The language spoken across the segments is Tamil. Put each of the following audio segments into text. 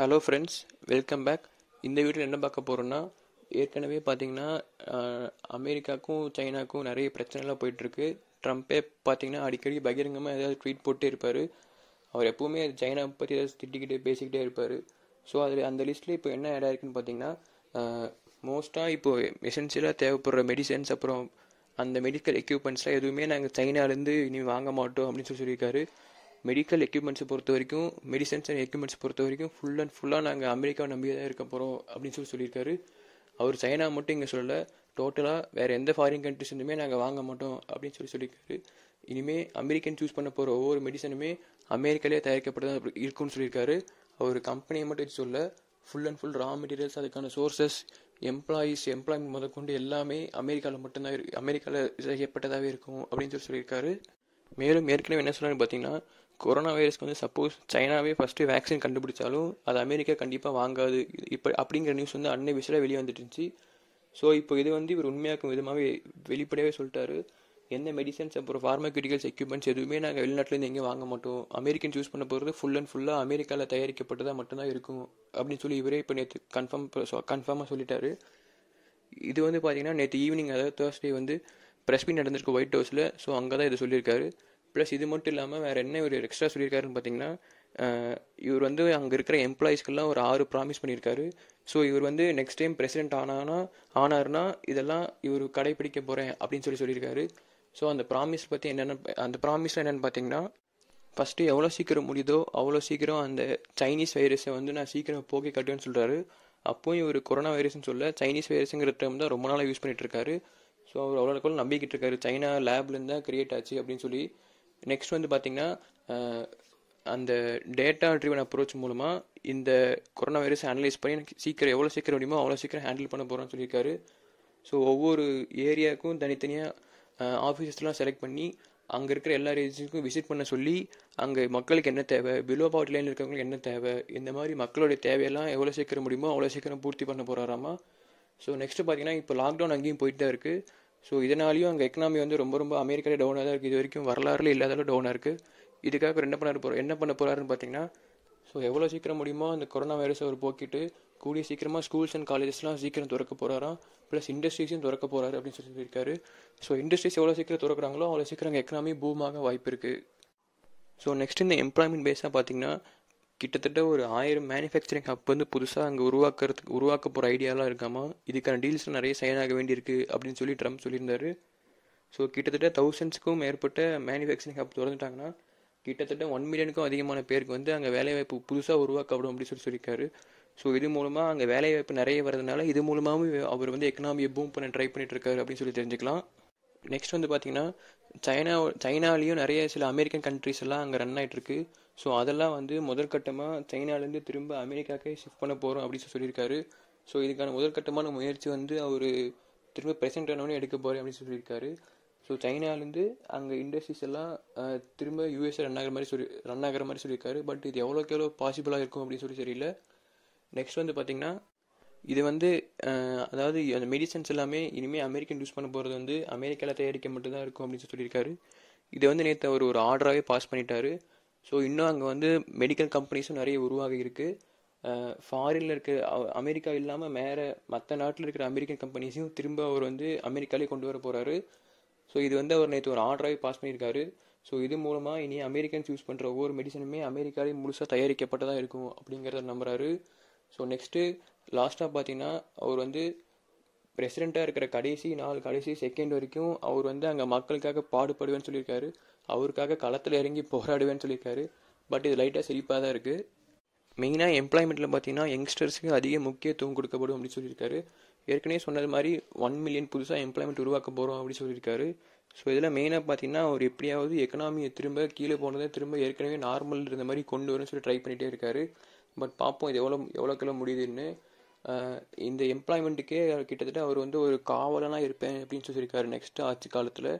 ஹலோ ஃப்ரெண்ட்ஸ் வெல்கம் பேக் இந்த வீடியோவில் என்ன பார்க்க போகிறோன்னா ஏற்கனவே பார்த்தீங்கன்னா அமெரிக்காவுக்கும் சைனாக்கும் நிறைய பிரச்சனைலாம் போயிட்டுருக்கு ட்ரம்ப்பே பார்த்தீங்கன்னா அடிக்கடி பகிரங்கமாக ஏதாவது ட்வீட் போட்டே இருப்பார் அவர் எப்போவுமே சைனா பற்றி ஏதாவது திட்டிக்கிட்டே பேசிக்கிட்டே இருப்பார் ஸோ அதில் அந்த லிஸ்ட்டில் இப்போ என்ன இடம் இருக்குதுன்னு பார்த்தீங்கன்னா மோஸ்ட்டாக இப்போது எசென்ஷியலாக தேவைப்படுற மெடிசன்ஸ் அப்புறம் அந்த மெடிக்கல் எக்யூப்மெண்ட்ஸ்லாம் எதுவுமே நாங்கள் சைனாலேருந்து இனி வாங்க மாட்டோம் அப்படின்னு சொல்லி சொல்லியிருக்காரு மெடிக்கல் எக்யூப்மெண்ட்ஸை பொறுத்த வரைக்கும் மெடிசன்ஸ் அண்ட் எக்யூப்மெண்ட்ஸ் பொறுத்த வரைக்கும் ஃபுல் அண்ட் ஃபுல்லாக நாங்கள் அமெரிக்காவை நம்பி தான் இருக்க போகிறோம் அப்படின்னு சொல்லி சொல்லியிருக்காரு அவர் சைனா மட்டும் இங்கே சொல்லலை டோட்டலாக வேறு எந்த ஃபாரின் கண்ட்ரிஸ்லேருந்துமே நாங்கள் வாங்க மாட்டோம் அப்படின்னு சொல்லி சொல்லியிருக்காரு இனிமேல் அமெரிக்கன் சூஸ் பண்ண போகிற ஒவ்வொரு மெடிசனுமே அமெரிக்காலே தயாரிக்கப்பட்டு தான் இருக்குன்னு சொல்லியிருக்காரு அவர் கம்பெனியை மட்டும் சொல்ல full and full raw materials அதுக்கான சோர்சஸ் எம்ப்ளாயீஸ் எம்ப்ளாய்மெண்ட் முதற்கொண்டு எல்லாமே அமெரிக்காவில் மட்டும்தான் அமெரிக்காவில் செய்யப்பட்டதாகவே இருக்கும் அப்படின்னு சொல்லி சொல்லியிருக்காரு மேலும் ஏற்கனவே என்ன சொல்கிறாங்க பார்த்தீங்கன்னா கொரோனா வைரஸ்க்கு வந்து சப்போஸ் சைனாவே ஃபஸ்ட்டு வேக்சின் கண்டுபிடிச்சாலும் அது அமெரிக்கா கண்டிப்பாக வாங்காது இப்போ அப்படிங்கிற நியூஸ் வந்து அன்னை விஷயம் வெளியே வந்துட்டுருந்துச்சு ஸோ இப்போ இது வந்து இவர் உண்மையாக்கும் விதமாகவே வெளிப்படையாகவே சொல்லிட்டாரு எந்த மெடிசன்ஸ் அப்புறம் ஃபார்மாக்யூட்டிக்கல்ஸ் எக்யூப்மெண்ட்ஸ் எதுவுமே நாங்கள் வெளிநாட்டிலேருந்து எங்கேயும் வாங்க மாட்டோம் அமெரிக்கன் யூஸ் பண்ண போகிறது ஃபுல் அண்ட் ஃபுல்லாக அமெரிக்காவில் தயாரிக்கப்பட்டதாக மட்டும்தான் இருக்கும் அப்படின்னு சொல்லி இவரே இப்போ நேற்று கன்ஃபார்ம் கன்ஃபார்மாக சொல்லிட்டாரு இது வந்து பார்த்தீங்கன்னா நேற்று ஈவினிங் அதாவது தேர்ஸ்டே வந்து ப்ரெஸ்மீட் நடந்திருக்கு ஒயிட் ஹவுஸில் ஸோ அங்கே தான் இதை சொல்லியிருக்காரு ப்ளஸ் இது மட்டும் இல்லாமல் வேறு என்ன ஒரு எக்ஸ்ட்ரா சொல்லியிருக்காருன்னு பார்த்தீங்கன்னா இவர் வந்து அங்கே இருக்கிற எம்ப்ளாயீஸ்க்கெல்லாம் ஒரு ஆறு ப்ராமிஸ் பண்ணியிருக்காரு ஸோ இவர் வந்து நெக்ஸ்ட் டைம் பிரசிடென்ட் ஆனானா ஆனார்னா இதெல்லாம் இவர் கடைப்பிடிக்க போகிறேன் அப்படின்னு சொல்லி சொல்லியிருக்காரு ஸோ அந்த ப்ராமிஸ் பற்றி என்னென்ன அந்த ப்ராமிஸ் என்னென்னு பார்த்தீங்கன்னா ஃபஸ்ட்டு எவ்வளோ சீக்கிரம் முடியுதோ அவ்வளோ சீக்கிரம் அந்த சைனீஸ் வைரஸை வந்து நான் சீக்கிரம் போக்கி கட்டுவேன்னு சொல்கிறாரு அப்போயும் இவர் கொரோனா வைரஸ்னு சொல்ல சைனீஸ் வைரஸுங்கிற டைம் தான் ரொம்ப நாளாக யூஸ் பண்ணிகிட்டு இருக்காரு ஸோ அவர் அவ்வளோக்குள்ள நம்பிக்கிட்டு இருக்காரு சைனா லேப்லேருந்து தான் கிரியேட் ஆச்சு அப்படின்னு சொல்லி நெக்ஸ்ட் வந்து பார்த்திங்கன்னா அந்த டேட்டா ட்ரிவன் அப்ரோச் மூலமாக இந்த கொரோனா வைரஸ் அனலைஸ் பண்ணி எனக்கு சீக்கிரம் எவ்வளோ சீக்கிரம் முடியுமோ அவ்வளோ சீக்கிரம் ஹேண்டில் பண்ண போகிறோன்னு சொல்லியிருக்காரு ஸோ ஒவ்வொரு ஏரியாவுக்கும் தனித்தனியாக ஆஃபீஸஸ்லாம் செலக்ட் பண்ணி அங்கே இருக்கிற எல்லா ரீஜன்ஸுக்கும் விசிட் பண்ண சொல்லி அங்கே மக்களுக்கு என்ன தேவை பிலோ பாவர்ட்டி லைனில் இருக்கிறவங்களுக்கு என்ன தேவை இந்த மாதிரி மக்களுடைய தேவையெல்லாம் எவ்வளோ சீக்கிரம் முடியுமோ அவ்வளோ சீக்கிரம் பூர்த்தி பண்ண போகிறாராமா ஸோ நெக்ஸ்ட்டு பார்த்தீங்கன்னா இப்போ லாக்டவுன் அங்கேயும் போயிட்டு தான் இருக்குது ஸோ இதனாலையும் அங்கே எக்கனாமி வந்து ரொம்ப ரொம்ப அமெரிக்காவில் டவுனாக தான் இருக்குது இது வரைக்கும் வரலாறுல இல்லாத டவுனாக இருக்குது இதுக்காக இப்போ என்ன பண்ண போகிறோம் என்ன பண்ண போகிறாருன்னு பார்த்தீங்கன்னா ஸோ எவ்வளோ சீக்கிரம் முடியுமோ அந்த கொரோனா வைரஸை அவர் போக்கிட்டு கூடிய சீக்கிரமாக ஸ்கூல்ஸ் அண்ட் காலேஜஸ்லாம் சீக்கிரம் திறக்க போகிறாராம் ப்ளஸ் இண்டஸ்ட்ரீஸும் திறக்க போகிறாரு அப்படின்னு சொல்லி சொல்லியிருக்காரு ஸோ இண்டஸ்ட்ரீஸ் எவ்வளோ சீக்கிரம் திறக்கிறாங்களோ அவ்வளோ சீக்கிரம் எக்கனாமி பூமாக வாய்ப்பு இருக்குது ஸோ நெக்ஸ்ட் இந்த எம்ப்ளாய்மெண்ட் பேஸாக பார்த்தீங்கன்னா கிட்டத்தட்ட ஒரு ஆயிரம் மேனுஃபேக்சரிங் ஹப் வந்து புதுசாக அங்கே உருவாக்குறதுக்கு உருவாக்க போகிற ஐடியாலாம் இருக்காமா இதுக்கான டீல்ஸ் நிறைய சைன் ஆக வேண்டியிருக்கு அப்படின்னு சொல்லி ட்ரம்ப் சொல்லியிருந்தார் ஸோ கிட்டத்தட்ட தௌசண்ட்ஸ்க்கும் மேற்பட்ட மேனுஃபேக்சரிங் ஹப் திறந்துட்டாங்கன்னா கிட்டத்தட்ட ஒன் மில்லியனுக்கும் அதிகமான பேருக்கு வந்து அங்கே வேலைவாய்ப்பு புதுசாக உருவாக்கப்படும் அப்படின்னு சொல்லி சொல்லியிருக்காரு ஸோ இது மூலமாக அங்கே வேலைவாய்ப்பு நிறைய வரதுனால இது மூலமாகவும் அவர் வந்து எக்கனாமியை பூம் பண்ண ட்ரை பண்ணிட்டு இருக்காரு அப்படின்னு சொல்லி தெரிஞ்சுக்கலாம் நெக்ஸ்ட் வந்து பார்த்திங்கன்னா சைனா சைனாலேயும் நிறைய சில அமெரிக்கன் கண்ட்ரிஸ் எல்லாம் அங்கே ரன் ஆகிட்டுருக்கு ஸோ அதெல்லாம் வந்து முதற்கட்டமாக சைனாலேருந்து திரும்ப அமெரிக்காக்கே ஷிஃப்ட் பண்ண போகிறோம் அப்படின்னு சொல்லியிருக்காரு ஸோ இதுக்கான முதற்கட்டமான முயற்சி வந்து அவர் திரும்ப ப்ரெசென்ட் ஆனவனே எடுக்க போகிறேன் அப்படின்னு சொல்லியிருக்காரு ஸோ சைனாலேருந்து அங்கே இண்டஸ்ட்ரீஸ் எல்லாம் திரும்ப யூஎஸ்ஏ ரன் ஆகிற மாதிரி சொல்லி ரன் ஆகிற மாதிரி சொல்லியிருக்காரு பட் இது எவ்வளோக்கு எவ்வளோ பாசிபிளாக இருக்கும் அப்படின்னு சொல்லி தெரியல நெக்ஸ்ட் வந்து பார்த்திங்கன்னா இது வந்து அதாவது அந்த மெடிசன்ஸ் எல்லாமே இனிமேல் அமெரிக்கன் யூஸ் பண்ண போகிறது வந்து அமெரிக்காவில் தயாரிக்க மட்டும்தான் இருக்கும் அப்படின்னு சொல்லியிருக்காரு இதை வந்து நேற்று அவர் ஒரு ஆர்டராகவே பாஸ் பண்ணிட்டாரு ஸோ இன்னும் அங்கே வந்து மெடிக்கல் கம்பெனிஸும் நிறைய உருவாக இருக்குது ஃபாரினில் இருக்க அமெரிக்கா இல்லாமல் மேலே மற்ற நாட்டில் இருக்கிற அமெரிக்கன் கம்பெனிஸையும் திரும்ப அவர் வந்து அமெரிக்காலே கொண்டு வர போகிறாரு ஸோ இது வந்து அவர் நேற்று ஒரு ஆர்டராகவே பாஸ் பண்ணியிருக்காரு ஸோ இது மூலமாக இனி அமெரிக்கன்ஸ் யூஸ் பண்ணுற ஒவ்வொரு மெடிசனுமே அமெரிக்காலே முழுசாக தயாரிக்கப்பட்டதாக இருக்கும் அப்படிங்கிறத நம்புகிறாரு ஸோ நெக்ஸ்ட்டு லாஸ்ட்டாக பார்த்தீங்கன்னா அவர் வந்து பிரசிடெண்ட்டாக இருக்கிற கடைசி நாள் கடைசி செகண்ட் வரைக்கும் அவர் வந்து அங்கே மக்களுக்காக பாடுபடுவேன்னு சொல்லியிருக்காரு அவருக்காக களத்தில் இறங்கி போராடுவேன்னு சொல்லியிருக்காரு பட் இது லைட்டாக சிரிப்பாக தான் இருக்குது மெயினாக எம்ப்ளாய்மெண்ட்டில் பார்த்தீங்கன்னா யங்ஸ்டர்ஸுக்கு அதிக முக்கியத்துவம் கொடுக்கப்படும் அப்படின்னு சொல்லியிருக்காரு ஏற்கனவே சொன்னது மாதிரி ஒன் மில்லியன் புதுசாக எம்ப்ளாய்மெண்ட் உருவாக்க போகிறோம் அப்படின்னு சொல்லியிருக்காரு ஸோ இதில் மெயினாக பார்த்தீங்கன்னா அவர் எப்படியாவது எக்கனாமியை திரும்ப கீழே போனதை திரும்ப ஏற்கனவே நார்மல் இருந்த மாதிரி கொண்டு வரும்னு சொல்லி ட்ரை பண்ணிகிட்டே இருக்காரு பட் பார்ப்போம் இது எவ்வளோ கிலோ முடியுதுன்னு இந்த எம்ப்ளாய்மெண்ட்டுக்கே கிட்டத்தட்ட அவர் வந்து ஒரு காவலனாக இருப்பேன் அப்படின்னு சொல்லியிருக்காரு நெக்ஸ்ட் ஆட்சி காலத்தில்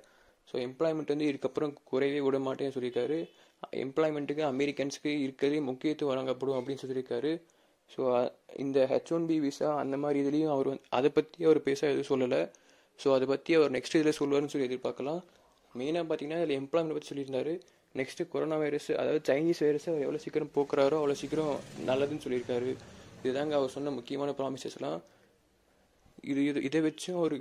ஸோ எம்ப்ளாய்மெண்ட் வந்து இதுக்கப்புறம் குறையவே விட மாட்டேன்னு சொல்லியிருக்காரு எம்ப்ளாய்மெண்ட்டுக்கு அமெரிக்கன்ஸுக்கு இருக்கிறதே முக்கியத்துவம் வழங்கப்படும் அப்படின்னு சொல்லியிருக்காரு ஸோ இந்த ஹெச் ஒன் பி விசா அந்த மாதிரி இதுலேயும் அவர் வந்து அதை பற்றி அவர் பேச எதுவும் சொல்லலை ஸோ அதை பற்றி அவர் நெக்ஸ்ட் இதில் சொல்லுவார்னு சொல்லி எதிர்பார்க்கலாம் மெயினாக பார்த்தீங்கன்னா இதில் எம்ப்ளாய்மெண்ட் பற்றி சொல்லியிருந்தாரு நெக்ஸ்ட்டு கொரோனா வைரஸ் அதாவது சைனீஸ் வைரஸை அவர் எவ்வளோ சீக்கிரம் போக்குறாரோ அவ்வளோ சீக்கிரம் நல்லதுன்னு சொல்லியிருக்காரு இதுதாங்க அவர் சொன்ன முக்கியமான ப்ராமிசஸ்லாம் இது இது இதை வச்சும் அவர்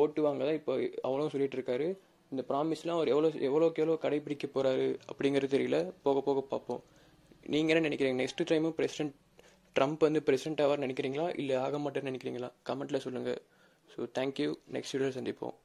ஓட்டு வாங்க தான் இப்போ அவ்வளோ சொல்லிட்டு இருக்காரு இந்த ப்ராமிஸ்லாம் அவர் எவ்வளோ எவ்வளோக்கு எவ்வளோ கடைபிடிக்க போகிறாரு அப்படிங்கிறது தெரியல போக போக பார்ப்போம் நீங்கள் என்ன நினைக்கிறீங்க நெக்ஸ்ட் டைமும் பிரசிடென்ட் ட்ரம்ப் வந்து பிரசிடென்ட் ஆவார் நினைக்கிறீங்களா இல்லை ஆக மாட்டேன்னு நினைக்கிறீங்களா கமெண்ட்டில் சொல்லுங்கள் ஸோ தேங்க்யூ நெக்ஸ்ட் வீடியோ சந்திப்போம்